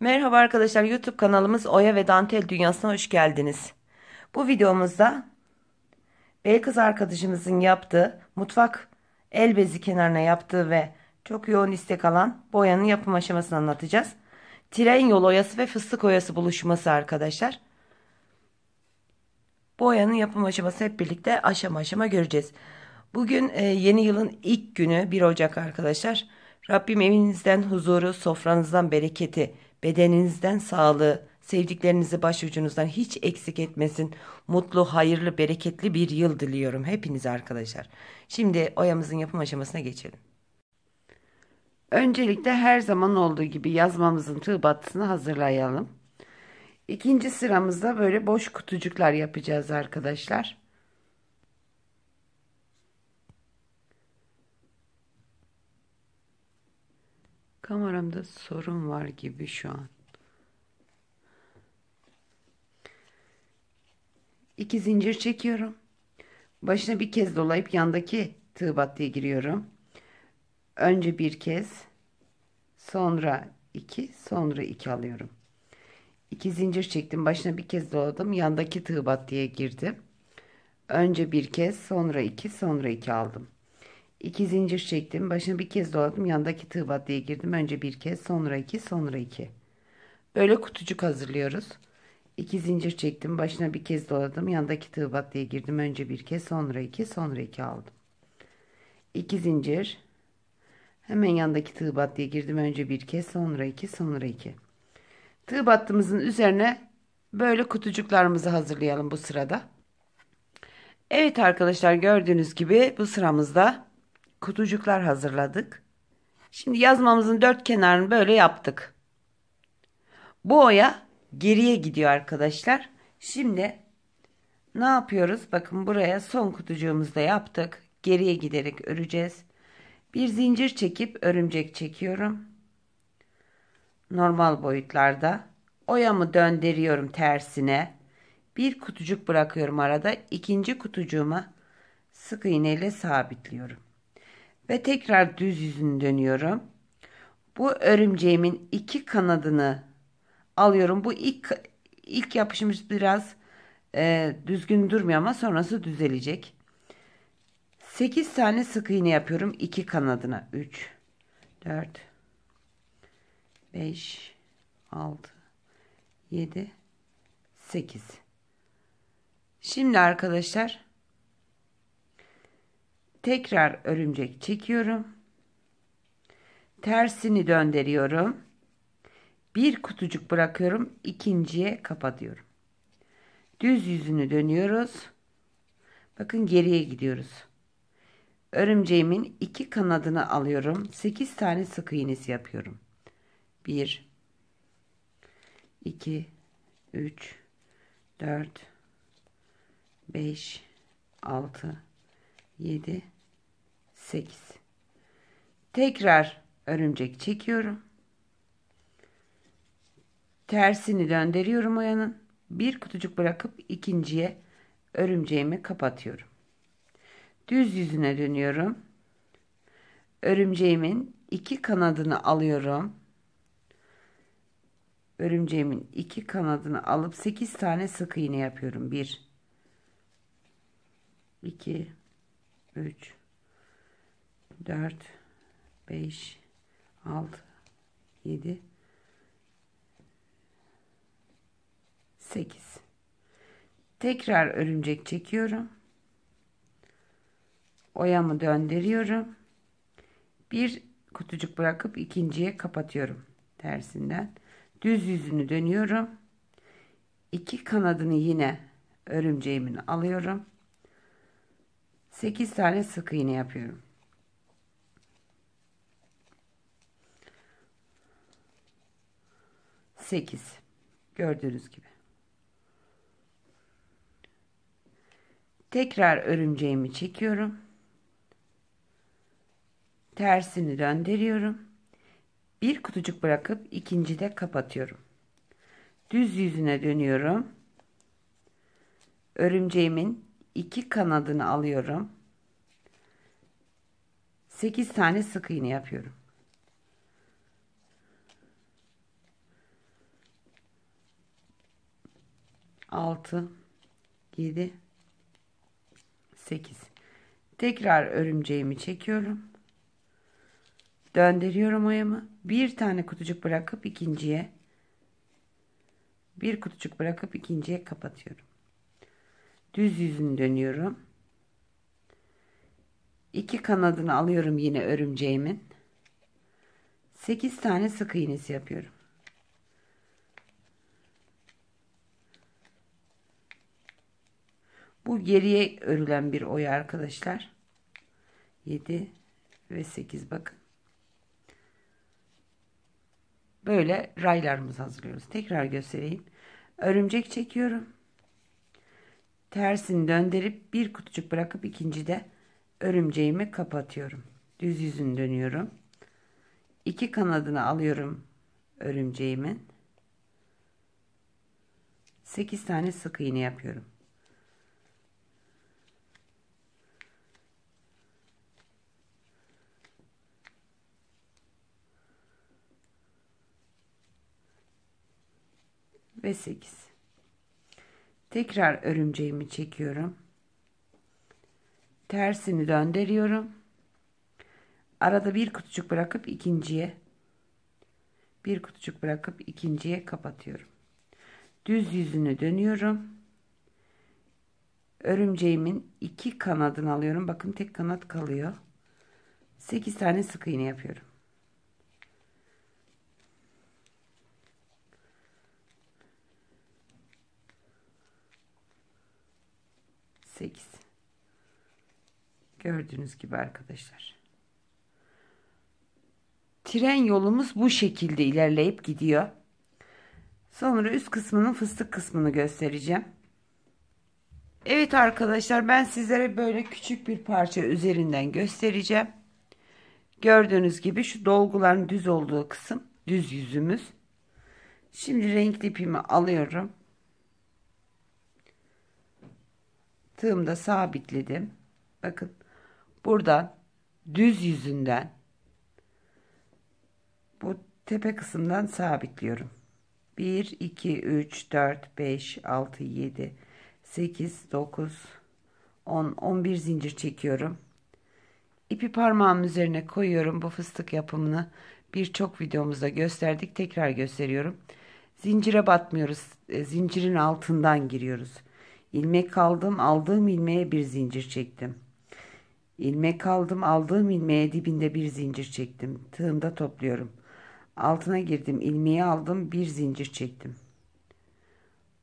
Merhaba arkadaşlar YouTube kanalımız Oya ve Dantel Dünyası'na hoş geldiniz. Bu videomuzda bel kız arkadaşımızın yaptığı mutfak el bezi kenarına yaptığı ve çok yoğun istek alan boyanın yapım aşamasını anlatacağız. Tren yol oyası ve fıstık oyası buluşması arkadaşlar. Boyanın yapım aşaması hep birlikte aşama aşama göreceğiz. Bugün e, yeni yılın ilk günü 1 Ocak arkadaşlar. Rabbim evinizden huzuru, sofranızdan bereketi bedeninizden sağlığı, sevdiklerinizi başucunuzdan hiç eksik etmesin. Mutlu, hayırlı, bereketli bir yıl diliyorum hepinize arkadaşlar. Şimdi oyamızın yapım aşamasına geçelim. Öncelikle her zaman olduğu gibi yazmamızın tığ batısını hazırlayalım. İkinci sıramızda böyle boş kutucuklar yapacağız arkadaşlar. Kameramda sorun var gibi şu an. İki zincir çekiyorum. Başına bir kez dolayıp yandaki tığ battıya giriyorum. Önce bir kez, sonra iki, sonra iki alıyorum. İki zincir çektim. Başına bir kez doladım. Yandaki tığ battıya girdim. Önce bir kez, sonra iki, sonra iki aldım. 2 zincir çektim. Başını bir kez doladım. Yandaki tığ diye girdim. Önce bir kez, sonra iki, sonra iki. Böyle kutucuk hazırlıyoruz. İki zincir çektim. Başına bir kez doladım. Yandaki tığ diye girdim. Önce bir kez, sonra iki, sonra iki aldım. İki zincir. Hemen yandaki tığ diye girdim. Önce bir kez, sonra iki, sonra iki. Tığ battığımızın üzerine böyle kutucuklarımızı hazırlayalım bu sırada. Evet arkadaşlar gördüğünüz gibi bu sıramızda kutucuklar hazırladık. Şimdi yazmamızın dört kenarını böyle yaptık. Bu oya geriye gidiyor arkadaşlar. Şimdi ne yapıyoruz? Bakın buraya son kutucuğumuzu da yaptık. Geriye giderek öreceğiz. Bir zincir çekip örümcek çekiyorum. Normal boyutlarda. Oyamı döndürüyorum tersine. Bir kutucuk bırakıyorum arada. İkinci kutucuğuma sık iğneyle sabitliyorum ve tekrar düz yüzünü dönüyorum. Bu örümceğimin iki kanadını alıyorum. Bu ilk ilk yapışımız biraz e, düzgün durmuyor ama sonrası düzelecek. 8 tane sık iğne yapıyorum. iki kanadına. 3, 4, 5, 6, 7, 8. Şimdi arkadaşlar Tekrar örümcek çekiyorum. Tersini döndürüyorum. Bir kutucuk bırakıyorum. ikinciye kapatıyorum. Düz yüzünü dönüyoruz. Bakın geriye gidiyoruz. Örümceğimin iki kanadını alıyorum. 8 tane sık iğnesi yapıyorum. 1 2 3 4 5 6 7 8 tekrar örümcek çekiyorum tersini döndürüyorum oyanın bir kutucuk bırakıp ikinciye örümceğimi kapatıyorum düz yüzüne dönüyorum örümceğimin iki kanadını alıyorum örümceğimin iki kanadını alıp 8 tane sık iğne yapıyorum 1 2 3 4 5 6 7 8 tekrar örümcek çekiyorum oyamı döndürüyorum bir kutucuk bırakıp ikinciye kapatıyorum tersinden düz yüzünü dönüyorum iki kanadını yine örümceğimin alıyorum 8 tane sık iğne yapıyorum 8 gördüğünüz gibi. Tekrar örümceğimi çekiyorum. Tersini döndürüyorum. Bir kutucuk bırakıp ikinci de kapatıyorum. Düz yüzüne dönüyorum. Örümceğimin iki kanadını alıyorum. 8 tane sık iğne yapıyorum. 6 7 8 tekrar örümceğimi çekiyorum döndürüyorum oyamı bir tane kutucuk bırakıp ikinciye bir kutucuk bırakıp ikinciye kapatıyorum düz yüzünü dönüyorum iki kanadını alıyorum yine örümceğimin 8 tane sık iğnesi yapıyorum Bu geriye örülen bir oya arkadaşlar. 7 ve 8 bakın. Böyle raylarımızı hazırlıyoruz. Tekrar göstereyim. Örümcek çekiyorum. Tersini döndürüp bir kutucuk bırakıp ikinci de örümceğimi kapatıyorum. Düz yüzünü dönüyorum. İki kanadını alıyorum örümceğimin. 8 tane sık iğne yapıyorum. ve 8. Tekrar örümceğimi çekiyorum. Tersini döndürüyorum. Arada bir kutucuk bırakıp ikinciye bir kutucuk bırakıp ikinciye kapatıyorum. Düz yüzünü dönüyorum. Örümceğimin iki kanadını alıyorum. Bakın tek kanat kalıyor. 8 tane sık iğne yapıyorum. 8 gördüğünüz gibi arkadaşlar tren yolumuz bu şekilde ilerleyip gidiyor sonra üst kısmının fıstık kısmını göstereceğim Evet arkadaşlar ben sizlere böyle küçük bir parça üzerinden göstereceğim gördüğünüz gibi şu dolguların düz olduğu kısım düz yüzümüz şimdi renkli ipimi alıyorum tığımda sabitledim. Bakın buradan düz yüzünden bu tepe kısımdan sabitliyorum. 1, 2, 3, 4, 5, 6, 7, 8, 9, 10, 11 zincir çekiyorum. İpi parmağım üzerine koyuyorum. Bu fıstık yapımını birçok videomuzda gösterdik. Tekrar gösteriyorum. Zincire batmıyoruz. E, zincirin altından giriyoruz. İlmek aldım aldığım ilmeğe bir zincir çektim. İlmek aldım aldığım ilmeğe dibinde bir zincir çektim. Tığımda topluyorum. Altına girdim ilmeği aldım bir zincir çektim.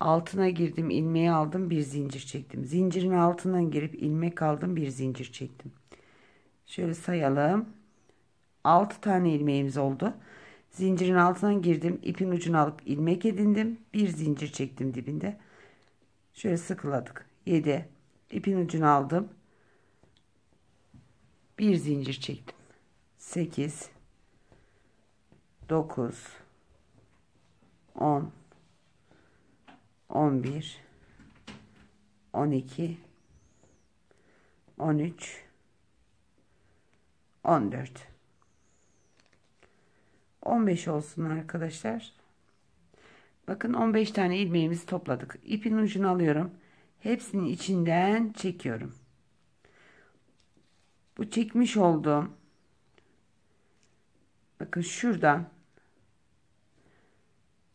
Altına girdim ilmeği aldım bir zincir çektim. Zincirin altından girip ilmek aldım bir zincir çektim. Şöyle sayalım. 6 tane ilmeğimiz oldu. Zincirin altından girdim. ipin ucunu alıp ilmek edindim. Bir zincir çektim dibinde. Şöyle sıkıladık. 7. ipin ucunu aldım. Bir zincir çektim. 8 9 10 11 12 13 14 15 olsun arkadaşlar. Bakın 15 tane ilmeğimizi topladık. İpin ucunu alıyorum. Hepsinin içinden çekiyorum. Bu çekmiş olduğum bakın şuradan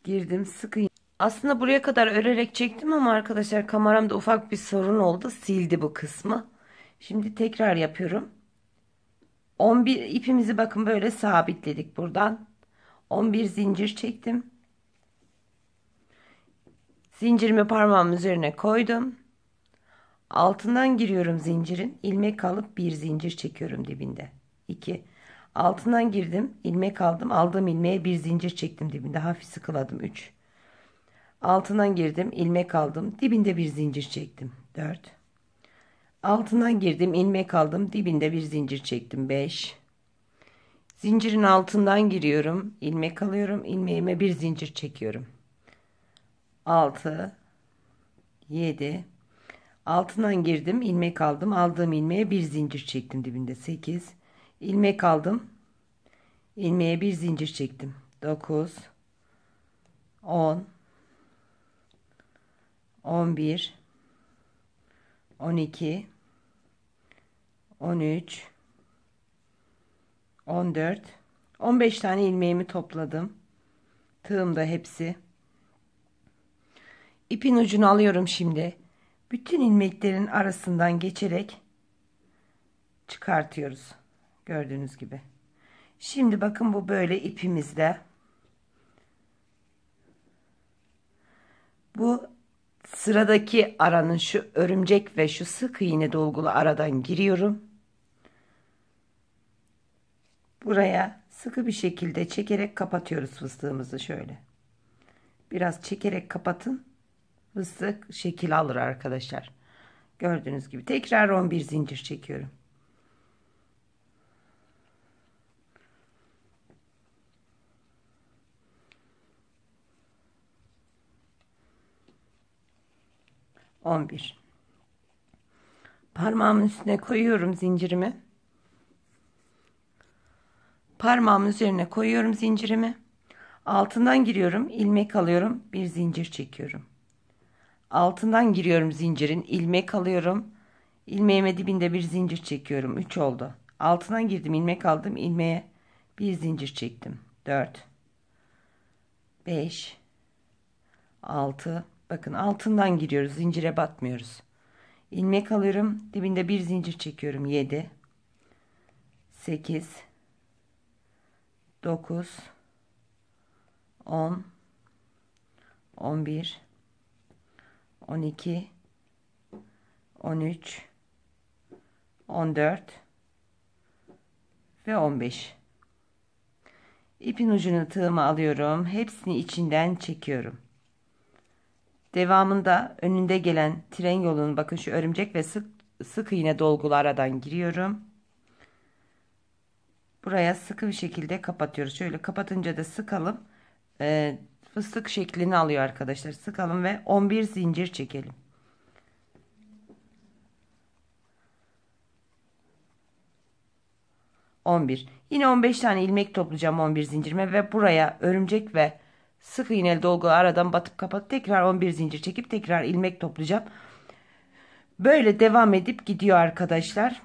girdim sıkı aslında buraya kadar örerek çektim ama arkadaşlar kameramda ufak bir sorun oldu. Sildi bu kısmı. Şimdi tekrar yapıyorum. 11 ipimizi bakın böyle sabitledik buradan. 11 zincir çektim. Zincirimi parmağım üzerine koydum. Altından giriyorum zincirin. ilmek alıp bir zincir çekiyorum dibinde. 2. Altından girdim. ilmek aldım. Aldığım ilmeğe bir zincir çektim dibinde. Hafif sıkıladım. 3. Altından girdim. ilmek aldım. Dibinde bir zincir çektim. 4. Altından girdim. ilmek aldım. Dibinde bir zincir çektim. 5. Zincirin altından giriyorum. ilmek alıyorum. ilmeğime bir zincir çekiyorum. 6 7 altından girdim ilmek aldım aldığım ilmeğe bir zincir çektim dibinde 8 ilmek aldım ilmeğe bir zincir çektim 9 10 11 12 13 14 15 tane ilmeğimi topladım tığımda hepsi İpin ucunu alıyorum şimdi. Bütün ilmeklerin arasından geçerek çıkartıyoruz. Gördüğünüz gibi. Şimdi bakın bu böyle ipimizde. Bu sıradaki aranın şu örümcek ve şu sık iğne dolgulu aradan giriyorum. Buraya sıkı bir şekilde çekerek kapatıyoruz fıstığımızı şöyle. Biraz çekerek kapatın fıstık şekil alır arkadaşlar. Gördüğünüz gibi tekrar 11 zincir çekiyorum. On bir. Parmağımın üstüne koyuyorum zincirimi. Parmağımın üzerine koyuyorum zincirimi. Altından giriyorum, ilmek alıyorum, bir zincir çekiyorum. Altından giriyorum zincirin. ilmek alıyorum. İlmeğime dibinde bir zincir çekiyorum. 3 oldu. Altından girdim. ilmek aldım. ilmeğe bir zincir çektim. 4 5 6 Bakın altından giriyoruz. Zincire batmıyoruz. ilmek alıyorum. Dibinde bir zincir çekiyorum. 7 8 9 10 11 12 13 14 ve 15 ipin ucunu tığıma alıyorum hepsini içinden çekiyorum devamında önünde gelen tren yolunun bakın şu örümcek ve sık sık iğne dolgulu aradan giriyorum buraya sıkı bir şekilde kapatıyoruz şöyle kapatınca da sıkalım ee, fıstık şeklini alıyor arkadaşlar. Sıkalım ve 11 zincir çekelim. On bir. Yine 15 tane ilmek toplayacağım 11 zincirime ve buraya örümcek ve sık iğneli dolgu aradan batıp kapat tekrar 11 zincir çekip tekrar ilmek toplayacağım. Böyle devam edip gidiyor arkadaşlar.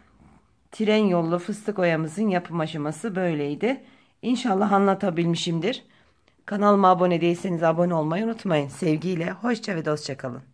Tren yolu fıstık oyamızın yapım aşaması böyleydi. İnşallah anlatabilmişimdir. Kanalıma abone değilseniz abone olmayı unutmayın. Sevgiyle, hoşça ve dostça kalın.